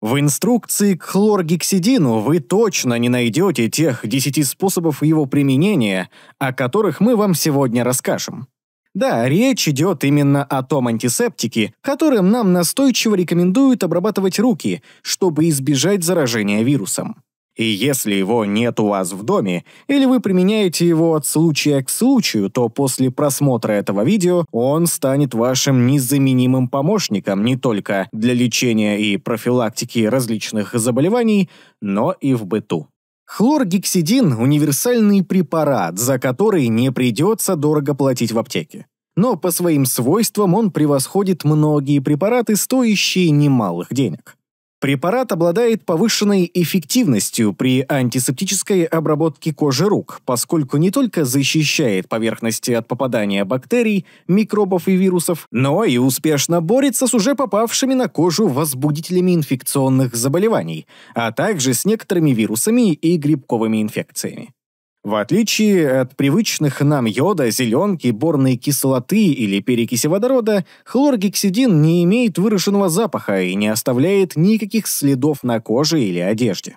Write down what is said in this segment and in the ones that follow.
В инструкции к хлоргексидину вы точно не найдете тех 10 способов его применения, о которых мы вам сегодня расскажем. Да, речь идет именно о том антисептике, которым нам настойчиво рекомендуют обрабатывать руки, чтобы избежать заражения вирусом. И если его нет у вас в доме, или вы применяете его от случая к случаю, то после просмотра этого видео он станет вашим незаменимым помощником не только для лечения и профилактики различных заболеваний, но и в быту. Хлоргексидин – универсальный препарат, за который не придется дорого платить в аптеке. Но по своим свойствам он превосходит многие препараты, стоящие немалых денег. Препарат обладает повышенной эффективностью при антисептической обработке кожи рук, поскольку не только защищает поверхности от попадания бактерий, микробов и вирусов, но и успешно борется с уже попавшими на кожу возбудителями инфекционных заболеваний, а также с некоторыми вирусами и грибковыми инфекциями. В отличие от привычных нам йода, зеленки, борной кислоты или перекиси водорода, хлоргексидин не имеет выраженного запаха и не оставляет никаких следов на коже или одежде.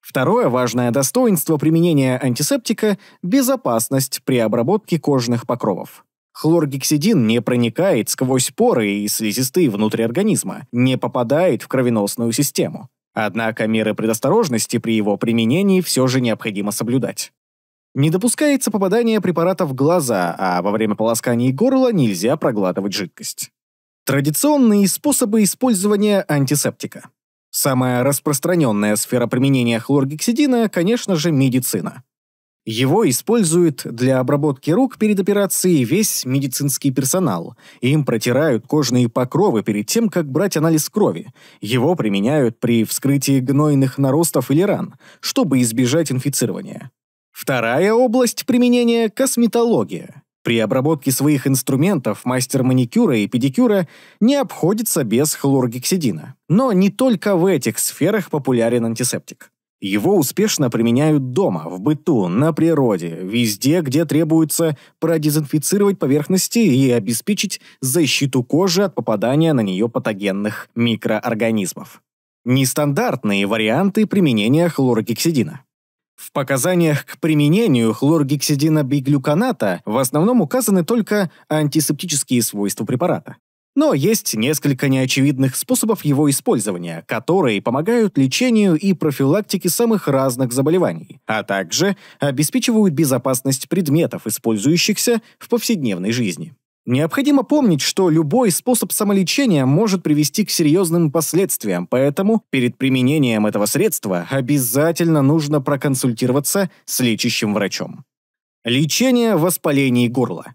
Второе важное достоинство применения антисептика – безопасность при обработке кожных покровов. Хлоргексидин не проникает сквозь поры и слизистые внутрь организма, не попадает в кровеносную систему. Однако меры предосторожности при его применении все же необходимо соблюдать. Не допускается попадание препарата в глаза, а во время полоскания горла нельзя проглатывать жидкость. Традиционные способы использования антисептика. Самая распространенная сфера применения хлоргексидина, конечно же, медицина. Его используют для обработки рук перед операцией весь медицинский персонал. Им протирают кожные покровы перед тем, как брать анализ крови. Его применяют при вскрытии гнойных наростов или ран, чтобы избежать инфицирования. Вторая область применения – косметология. При обработке своих инструментов мастер маникюра и педикюра не обходится без хлоргексидина. Но не только в этих сферах популярен антисептик. Его успешно применяют дома, в быту, на природе, везде, где требуется продезинфицировать поверхности и обеспечить защиту кожи от попадания на нее патогенных микроорганизмов. Нестандартные варианты применения хлоргексидина. В показаниях к применению хлоргексидина биглюканата в основном указаны только антисептические свойства препарата. Но есть несколько неочевидных способов его использования, которые помогают лечению и профилактике самых разных заболеваний, а также обеспечивают безопасность предметов, использующихся в повседневной жизни. Необходимо помнить, что любой способ самолечения может привести к серьезным последствиям, поэтому перед применением этого средства обязательно нужно проконсультироваться с лечащим врачом. Лечение воспалений горла.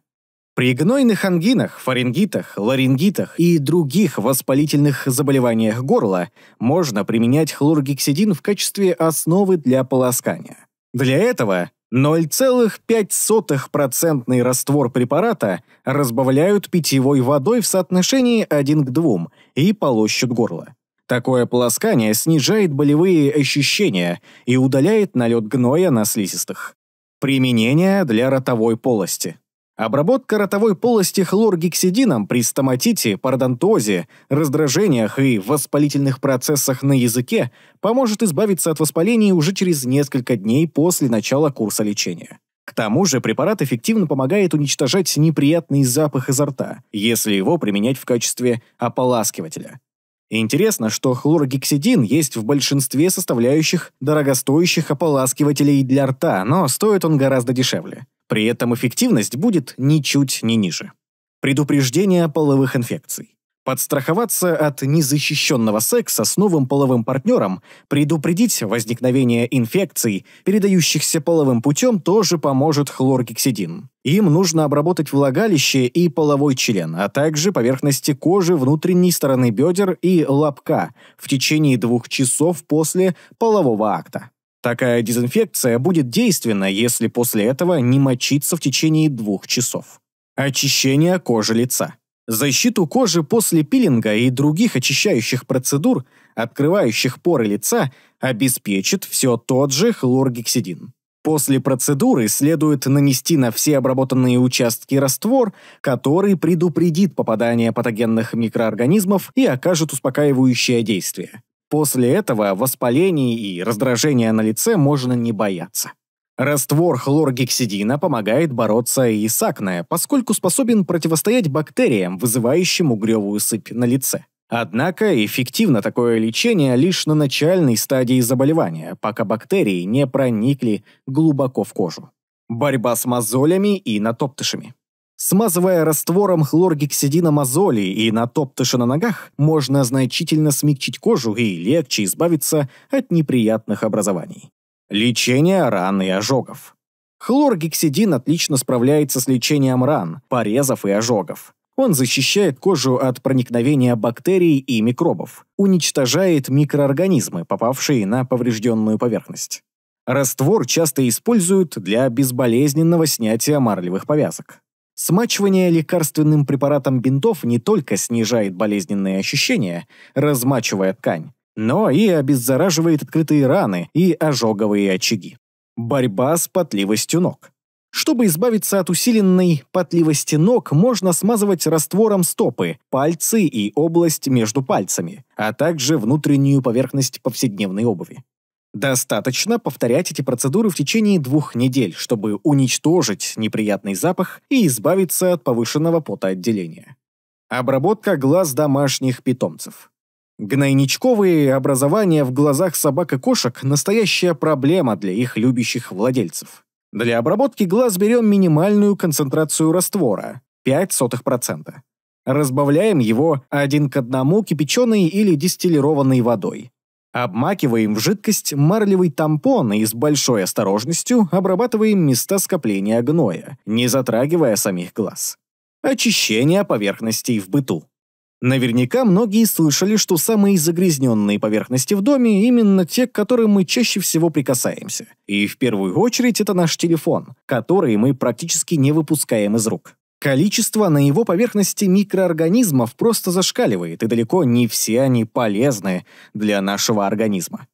При гнойных ангинах, фарингитах, ларингитах и других воспалительных заболеваниях горла можно применять хлоргексидин в качестве основы для полоскания. Для этого 0,05% раствор препарата разбавляют питьевой водой в соотношении 1 к 2 и полощут горло. Такое полоскание снижает болевые ощущения и удаляет налет гноя на слизистых. Применение для ротовой полости. Обработка ротовой полости хлоргексидином при стоматите, пародонтозе, раздражениях и воспалительных процессах на языке поможет избавиться от воспалений уже через несколько дней после начала курса лечения. К тому же препарат эффективно помогает уничтожать неприятный запах изо рта, если его применять в качестве ополаскивателя. Интересно, что хлоргексидин есть в большинстве составляющих дорогостоящих ополаскивателей для рта, но стоит он гораздо дешевле. При этом эффективность будет ничуть не ниже. Предупреждение половых инфекций. Подстраховаться от незащищенного секса с новым половым партнером, предупредить возникновение инфекций, передающихся половым путем, тоже поможет хлоргексидин. Им нужно обработать влагалище и половой член, а также поверхности кожи внутренней стороны бедер и лобка в течение двух часов после полового акта. Такая дезинфекция будет действенна, если после этого не мочиться в течение двух часов. Очищение кожи лица. Защиту кожи после пилинга и других очищающих процедур, открывающих поры лица, обеспечит все тот же хлоргексидин. После процедуры следует нанести на все обработанные участки раствор, который предупредит попадание патогенных микроорганизмов и окажет успокаивающее действие. После этого воспалений и раздражения на лице можно не бояться. Раствор хлоргексидина помогает бороться и с акне, поскольку способен противостоять бактериям, вызывающим угревую сыпь на лице. Однако эффективно такое лечение лишь на начальной стадии заболевания, пока бактерии не проникли глубоко в кожу. Борьба с мозолями и натоптышами. Смазывая раствором хлоргексидина мозоли и натоптыши на ногах, можно значительно смягчить кожу и легче избавиться от неприятных образований. Лечение ран и ожогов. Хлоргексидин отлично справляется с лечением ран, порезов и ожогов. Он защищает кожу от проникновения бактерий и микробов, уничтожает микроорганизмы, попавшие на поврежденную поверхность. Раствор часто используют для безболезненного снятия марлевых повязок. Смачивание лекарственным препаратом бинтов не только снижает болезненные ощущения, размачивая ткань, но и обеззараживает открытые раны и ожоговые очаги. Борьба с потливостью ног. Чтобы избавиться от усиленной потливости ног, можно смазывать раствором стопы, пальцы и область между пальцами, а также внутреннюю поверхность повседневной обуви. Достаточно повторять эти процедуры в течение двух недель, чтобы уничтожить неприятный запах и избавиться от повышенного потоотделения. Обработка глаз домашних питомцев. Гнойничковые образования в глазах собак и кошек – настоящая проблема для их любящих владельцев. Для обработки глаз берем минимальную концентрацию раствора – 0,05%. Разбавляем его один к одному кипяченой или дистиллированной водой – Обмакиваем в жидкость марлевый тампон и с большой осторожностью обрабатываем места скопления гноя, не затрагивая самих глаз. Очищение поверхностей в быту. Наверняка многие слышали, что самые загрязненные поверхности в доме именно те, к которым мы чаще всего прикасаемся. И в первую очередь это наш телефон, который мы практически не выпускаем из рук. Количество на его поверхности микроорганизмов просто зашкаливает, и далеко не все они полезны для нашего организма.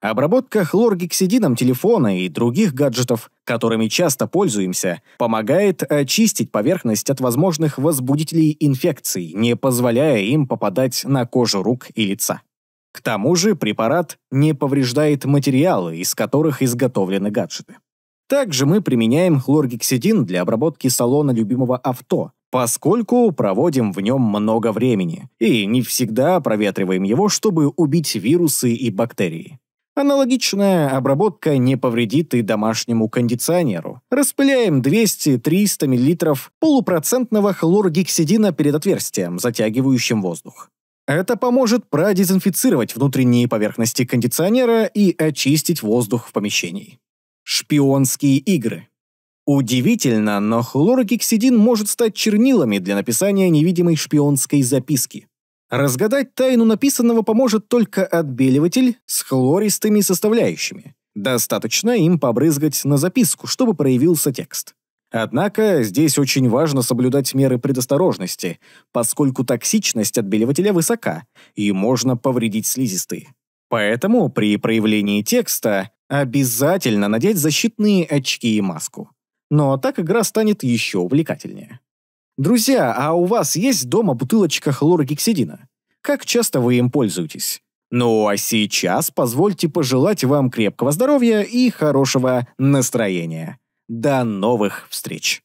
Обработка хлоргексидином телефона и других гаджетов, которыми часто пользуемся, помогает очистить поверхность от возможных возбудителей инфекций, не позволяя им попадать на кожу рук и лица. К тому же препарат не повреждает материалы, из которых изготовлены гаджеты. Также мы применяем хлоргексидин для обработки салона любимого авто, поскольку проводим в нем много времени и не всегда проветриваем его, чтобы убить вирусы и бактерии. Аналогичная обработка не повредит и домашнему кондиционеру. Распыляем 200-300 мл полупроцентного хлоргексидина перед отверстием, затягивающим воздух. Это поможет продезинфицировать внутренние поверхности кондиционера и очистить воздух в помещении. Шпионские игры. Удивительно, но хлорогексидин может стать чернилами для написания невидимой шпионской записки. Разгадать тайну написанного поможет только отбеливатель с хлористыми составляющими. Достаточно им побрызгать на записку, чтобы проявился текст. Однако здесь очень важно соблюдать меры предосторожности, поскольку токсичность отбеливателя высока, и можно повредить слизистые. Поэтому при проявлении текста Обязательно надеть защитные очки и маску. Но так игра станет еще увлекательнее. Друзья, а у вас есть дома бутылочка хлорогексидина? Как часто вы им пользуетесь? Ну а сейчас позвольте пожелать вам крепкого здоровья и хорошего настроения. До новых встреч!